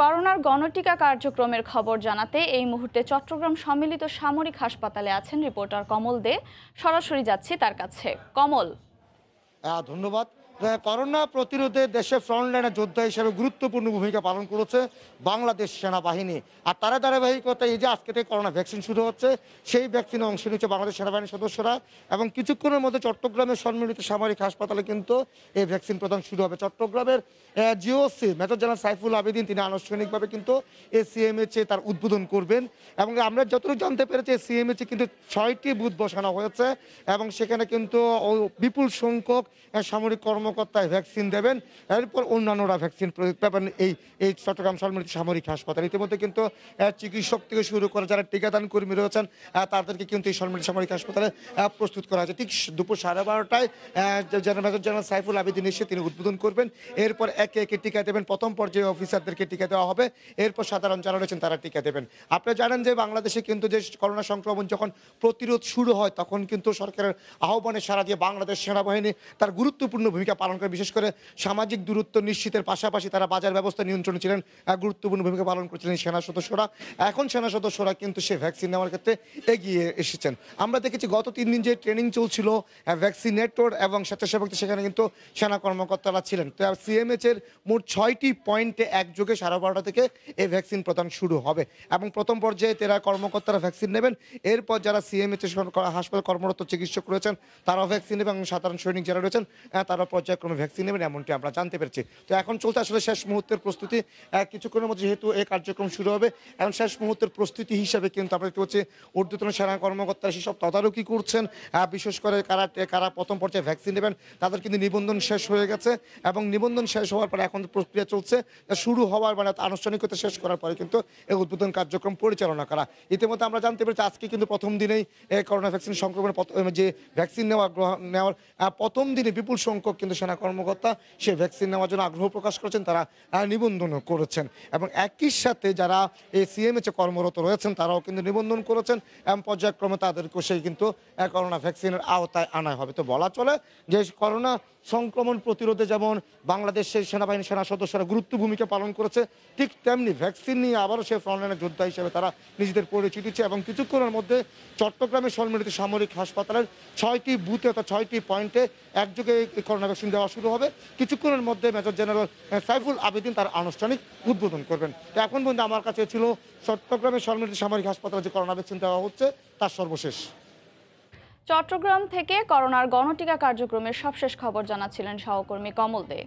করোনার গণটিকা কার্যক্রমের খবর জানাতে এই মুহূর্তে চট্টগ্রাম সম্মিলিত সামরিক হাসপাতালে আছেন রিপোর্টার কমল দে সরাসরি যাচ্ছি তার কাছে কমল ধন্যবাদ করোনা প্রতিরোধে দেশে ফ্রন্টলাইনে যোদ্ধা হিসেবে গুরুত্বপূর্ণ ভূমিকা পালন করেছে বাংলাদেশ সেনাবাহিনী আর তারা ধারাবাহিকতা এই যে আজকে থেকে করোনা ভ্যাকসিন শুরু হচ্ছে সেই ভ্যাকসিনে অংশ নিচ্ছে বাংলাদেশ সেনাবাহিনীর সদস্যরা এবং কিছুক্ষণের মধ্যে চট্টগ্রামের সম্মিলিত সামরিক হাসপাতালে কিন্তু এই ভ্যাকসিন প্রদান শুরু হবে চট্টগ্রামের GOC major general Saiful Abedin তিনি আনুষ্ঠানিকভাবে কিন্তু এ সিএমএচে তার উদ্বোধন করবেন এবং আমরা যতটুকু জানতে পেরেছি সিএমএচে কিন্তু ছয়টি বুথ বসানো হয়েছে এবং সেখানে কিন্তু বিপুল সংখ্যক সামরিক কর্মকর্তায় ভ্যাকসিন দেবেন এরপর অন্যান্যরা ভ্যাকসিন পাবেন এই এই চট্টগ্রাম সরকারি সামরিক হাসপাতাল ইতিমধ্যে কিন্তু চিকিৎসক থেকে শুরু করে যারা টিকাদান কর্মী রয়েছেন তাদেরকে কিন্তু এই সরকারি সামরিক হাসপাতালে প্রস্তুত করা হয়েছে ঠিক দুপুর সাড়ে বারোটায় মেজর জেনারেল সাইফুল আবেদিন এসে তিনি উদ্বোধন করবেন এরপর একে একে টিকা দেবেন প্রথম পর্যায়ে অফিসারদেরকে টিকা দেওয়া হবে এরপর সাধারণ যারা রয়েছেন তারা টিকা দেবেন আপনারা জানেন যে বাংলাদেশে কিন্তু যে করোনা সংক্রমণ যখন প্রতিরোধ শুরু হয় তখন কিন্তু সরকারের আহ্বানে সারা দিয়ে বাংলাদেশ সেনাবাহিনী তার গুরুত্বপূর্ণ ভূমিকা পালন করে বিশেষ করে সামাজিক দূরত্ব নিশ্চিতের পাশাপাশি তারা বাজার ব্যবস্থা নিয়ন্ত্রণে ছিলেন গুরুত্বপূর্ণ ভূমিকা পালন করছিলেন সেনা সদস্যরা এখন সেনা সদস্যরা কিন্তু সে ভ্যাকসিন নেওয়ার ক্ষেত্রে এগিয়ে এসেছেন আমরা দেখেছি গত তিন দিন যে ট্রেনিং চলছিল ভ্যাকসিনেটর এবং স্বেচ্ছাসেবকদের সেখানে কিন্তু সেনা কর্মকর্তারা ছিলেন তো সিএমএচের মোট ছয়টি পয়েন্টে একযোগে সাড়ে বারোটা থেকে এই ভ্যাকসিন প্রদান শুরু হবে এবং প্রথম পর্যায়ে তেরা কর্মকর্তারা ভ্যাকসিন নেবেন এরপর যারা সিএমএচের হাসপাতাল কর্মরত চিকিৎসক রয়েছেন তারাও ভ্যাকসিন এবং সাধারণ সৈনিক যারা করেছেন তারা পর্যায়ক্রমে ভ্যাকসিন নেবেন এমনটি আমরা জানতে পেরেছি তো এখন চলছে আসলে শেষ মুহূর্তের প্রস্তুতি কিছুক্ষণের মধ্যে যেহেতু এই কার্যক্রম শুরু হবে এখন শেষ মুহূর্তের প্রস্তুতি হিসাবে কিন্তু আমরা দেখতে পাচ্ছি ঊর্ধ্বতন সেনা কর্মকর্তারা সেসব তদারকি করছেন বিশেষ করে কারা কারা প্রথম পর্যায়ে ভ্যাকসিন নেবেন তাদের কিন্তু নিবন্ধন শেষ হয়ে গেছে এবং নিবন্ধন শেষ হওয়ার পরে এখন প্রক্রিয়া চলছে শুরু হওয়ার মানে আনুষ্ঠানিকতা শেষ করার পরে কিন্তু এই উদ্বোধন কার্যক্রম পরিচালনা করা ইতিমধ্যে আমরা জানতে পেরেছি আজকে কিন্তু প্রথম দিনেই করোনা ভ্যাকসিন সংক্রমণের যে ভ্যাকসিন নেওয়া গ্রহণ নেওয়ার প্রথম দিন দিনে বিপুল সংখ্যক কিন্তু সেনা কর্মকর্তা সে ভ্যাকসিন নেওয়ার জন্য আগ্রহ প্রকাশ করেছেন তারা নিবন্ধনও করেছেন এবং একই সাথে যারা এই সিএমএচে কর্মরত রয়েছেন তারাও কিন্তু নিবন্ধন করেছেন এবং পর্যায়ক্রমে তাদেরকেও সেই কিন্তু করোনা ভ্যাকসিনের আওতায় আনা হবে তো বলা চলে যে করোনা সংক্রমণ প্রতিরোধে যেমন বাংলাদেশের সেনাবাহিনী সেনা সদস্যরা গুরুত্ব ভূমিকা পালন করেছে ঠিক তেমনি ভ্যাকসিন নিয়ে আবারও সেই ফ্রন্টলাইনের যোদ্ধা হিসেবে তারা নিজেদের পরিচিতি এবং কিছুক্ষণের মধ্যে চট্টগ্রামের সম্মিলিত সামরিক হাসপাতালের ছয়টি বুথে অর্থাৎ ছয়টি পয়েন্টে এক একযোগে এই করোনা ভ্যাকসিন দেওয়া শুরু হবে কিছুক্ষণের মধ্যে মেজর জেনারেল সাইফুল আবেদিন তার আনুষ্ঠানিক উদ্বোধন করবেন এখন পর্যন্ত আমার কাছে ছিল চট্টগ্রামের সরমিটি সামরিক হাসপাতালে যে করোনা ভ্যাকসিন দেওয়া হচ্ছে তার সর্বশেষ চট্টগ্রাম থেকে করোনার গণটিকা কার্যক্রমের সবশেষ খবর জানাচ্ছিলেন সহকর্মী কমল দে